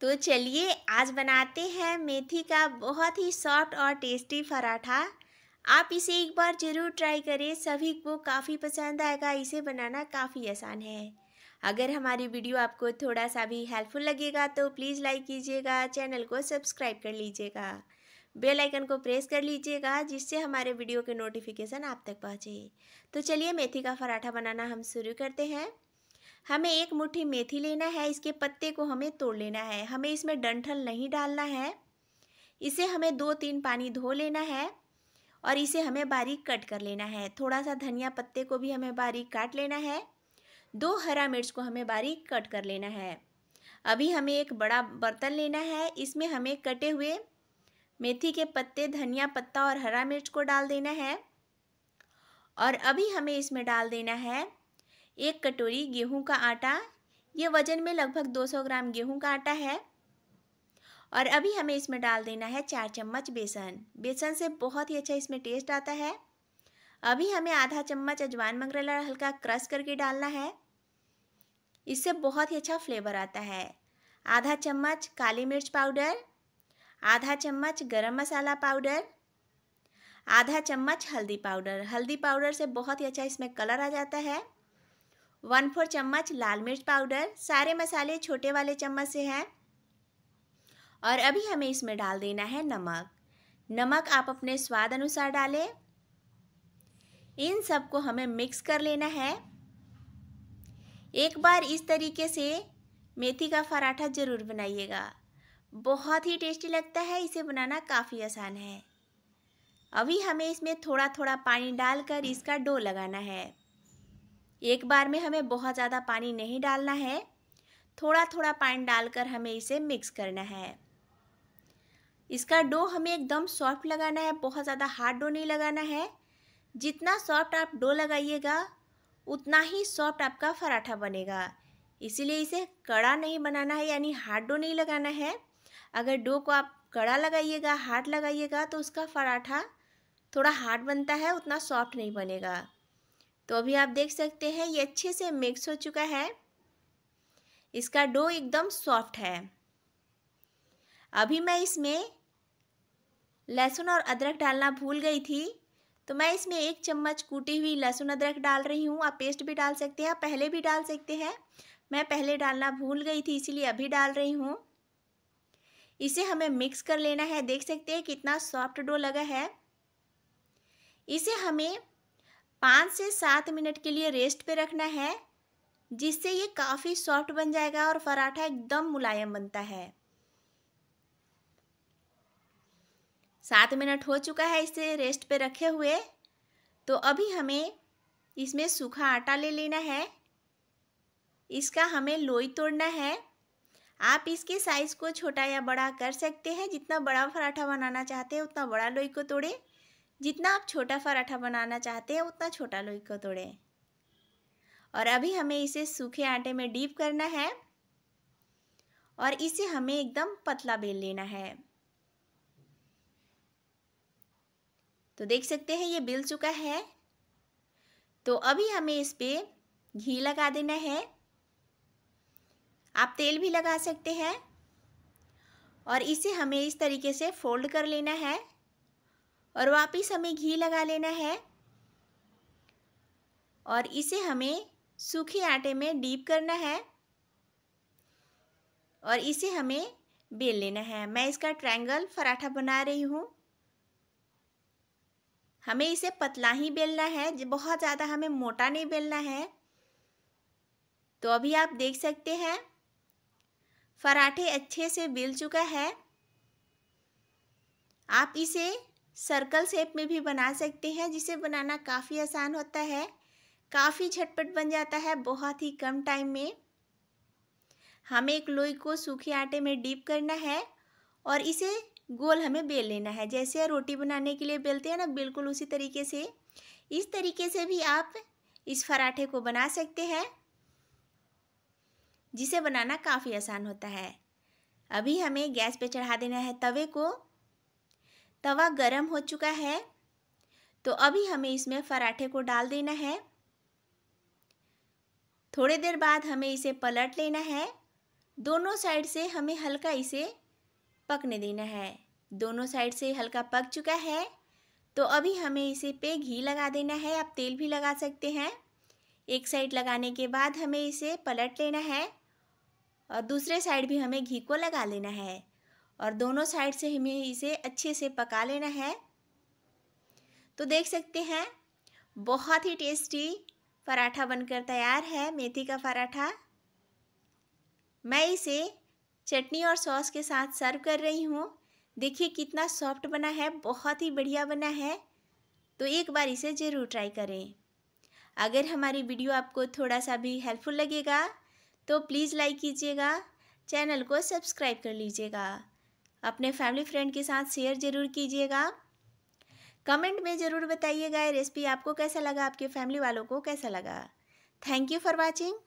तो चलिए आज बनाते हैं मेथी का बहुत ही सॉफ्ट और टेस्टी पराठा आप इसे एक बार ज़रूर ट्राई करें सभी को काफ़ी पसंद आएगा इसे बनाना काफ़ी आसान है अगर हमारी वीडियो आपको थोड़ा सा भी हेल्पफुल लगेगा तो प्लीज़ लाइक कीजिएगा चैनल को सब्सक्राइब कर लीजिएगा बेल आइकन को प्रेस कर लीजिएगा जिससे हमारे वीडियो के नोटिफिकेशन आप तक पहुँचे तो चलिए मेथी का पराठा बनाना हम शुरू करते हैं हमें एक मुट्ठी मेथी लेना है इसके पत्ते को हमें तोड़ लेना है हमें इसमें डंठल नहीं डालना है इसे हमें दो तीन पानी धो लेना है और इसे हमें बारीक कट कर लेना है थोड़ा सा धनिया पत्ते को भी हमें बारीक काट लेना है दो हरा मिर्च को हमें बारीक कट कर लेना है अभी हमें एक बड़ा बर्तन लेना है इसमें हमें कटे हुए मेथी के पत्ते धनिया पत्ता और हरा मिर्च को डाल देना है और अभी हमें इसमें डाल देना है एक कटोरी गेहूं का आटा ये वज़न में लगभग 200 ग्राम गेहूं का आटा है और अभी हमें इसमें डाल देना है चार चम्मच बेसन बेसन से बहुत ही अच्छा इसमें टेस्ट आता है अभी हमें आधा चम्मच अजवान मंगरेला हल्का क्रश करके डालना है इससे बहुत ही अच्छा फ्लेवर आता है आधा चम्मच काली मिर्च पाउडर आधा चम्मच गरम मसाला पाउडर आधा चम्मच हल्दी पाउडर हल्दी पाउडर से बहुत ही अच्छा इसमें कलर आ जाता है वन फोर चम्मच लाल मिर्च पाउडर सारे मसाले छोटे वाले चम्मच से हैं और अभी हमें इसमें डाल देना है नमक नमक आप अपने स्वाद अनुसार डालें इन सबको हमें मिक्स कर लेना है एक बार इस तरीके से मेथी का पराठा ज़रूर बनाइएगा बहुत ही टेस्टी लगता है इसे बनाना काफ़ी आसान है अभी हमें इसमें थोड़ा थोड़ा पानी डालकर इसका डो लगाना है एक बार में हमें बहुत ज़्यादा पानी नहीं डालना है थोड़ा थोड़ा पानी डालकर हमें इसे मिक्स करना है इसका डो हमें एकदम सॉफ्ट लगाना है बहुत ज़्यादा हार्ड डो नहीं लगाना है जितना सॉफ्ट आप डो लगाइएगा उतना ही सॉफ्ट आपका पराठा बनेगा इसीलिए इसे कड़ा नहीं बनाना है यानी हार्ड डो नहीं लगाना है अगर डो को आप कड़ा लगाइएगा हार्ड लगाइएगा तो उसका पराठा थोड़ा हार्ड बनता है उतना सॉफ्ट नहीं बनेगा तो अभी आप देख सकते हैं ये अच्छे से मिक्स हो चुका है इसका डो एकदम सॉफ्ट है अभी मैं इसमें लहसुन और अदरक डालना भूल गई थी तो मैं इसमें एक चम्मच कूटी हुई लहसुन अदरक डाल रही हूँ आप पेस्ट भी डाल सकते हैं पहले भी डाल सकते हैं मैं पहले डालना भूल गई थी इसीलिए अभी डाल रही हूँ इसे हमें मिक्स कर लेना है देख सकते हैं कितना सॉफ्ट डो लगा है इसे हमें पाँच से सात मिनट के लिए रेस्ट पे रखना है जिससे ये काफ़ी सॉफ्ट बन जाएगा और पराठा एकदम मुलायम बनता है सात मिनट हो चुका है इसे रेस्ट पे रखे हुए तो अभी हमें इसमें सूखा आटा ले लेना है इसका हमें लोई तोड़ना है आप इसके साइज़ को छोटा या बड़ा कर सकते हैं जितना बड़ा पराठा बनाना चाहते हैं उतना बड़ा लोई को तोड़ें जितना आप छोटा पराठा बनाना चाहते हैं उतना छोटा लोई को तोड़ें और अभी हमें इसे सूखे आटे में डीप करना है और इसे हमें एकदम पतला बेल लेना है तो देख सकते हैं ये बेल चुका है तो अभी हमें इस पर घी लगा देना है आप तेल भी लगा सकते हैं और इसे हमें इस तरीके से फोल्ड कर लेना है और वापस हमें घी लगा लेना है और इसे हमें सूखे आटे में डीप करना है और इसे हमें बेल लेना है मैं इसका ट्रायंगल पराठा बना रही हूँ हमें इसे पतला ही बेलना है बहुत ज़्यादा हमें मोटा नहीं बेलना है तो अभी आप देख सकते हैं पराठे अच्छे से बेल चुका है आप इसे सर्कल शेप में भी बना सकते हैं जिसे बनाना काफ़ी आसान होता है काफ़ी झटपट बन जाता है बहुत ही कम टाइम में हमें एक लोई को सूखे आटे में डीप करना है और इसे गोल हमें बेल लेना है जैसे रोटी बनाने के लिए बेलते हैं ना बिल्कुल उसी तरीके से इस तरीके से भी आप इस पराठे को बना सकते हैं जिसे बनाना काफ़ी आसान होता है अभी हमें गैस पे चढ़ा देना है तवे को तवा गरम हो चुका है तो अभी हमें इसमें पराठे को डाल देना है थोड़ी देर बाद हमें इसे पलट लेना है दोनों साइड से हमें हल्का इसे पकने देना है दोनों साइड से हल्का पक चुका है तो अभी हमें इसे पे घी लगा देना है आप तेल भी लगा सकते हैं एक साइड लगाने के बाद हमें इसे पलट लेना है और दूसरे साइड भी हमें घी को लगा लेना है और दोनों साइड से हमें इसे अच्छे से पका लेना है तो देख सकते हैं बहुत ही टेस्टी पराठा बनकर तैयार है मेथी का पराठा मैं इसे चटनी और सॉस के साथ सर्व कर रही हूँ देखिए कितना सॉफ्ट बना है बहुत ही बढ़िया बना है तो एक बार इसे ज़रूर ट्राई करें अगर हमारी वीडियो आपको थोड़ा सा भी हेल्पफुल लगेगा तो प्लीज़ लाइक कीजिएगा चैनल को सब्सक्राइब कर लीजिएगा अपने फैमिली फ्रेंड के साथ शेयर ज़रूर कीजिएगा कमेंट में ज़रूर बताइएगा ये रेसिपी आपको कैसा लगा आपके फैमिली वालों को कैसा लगा थैंक यू फॉर वॉचिंग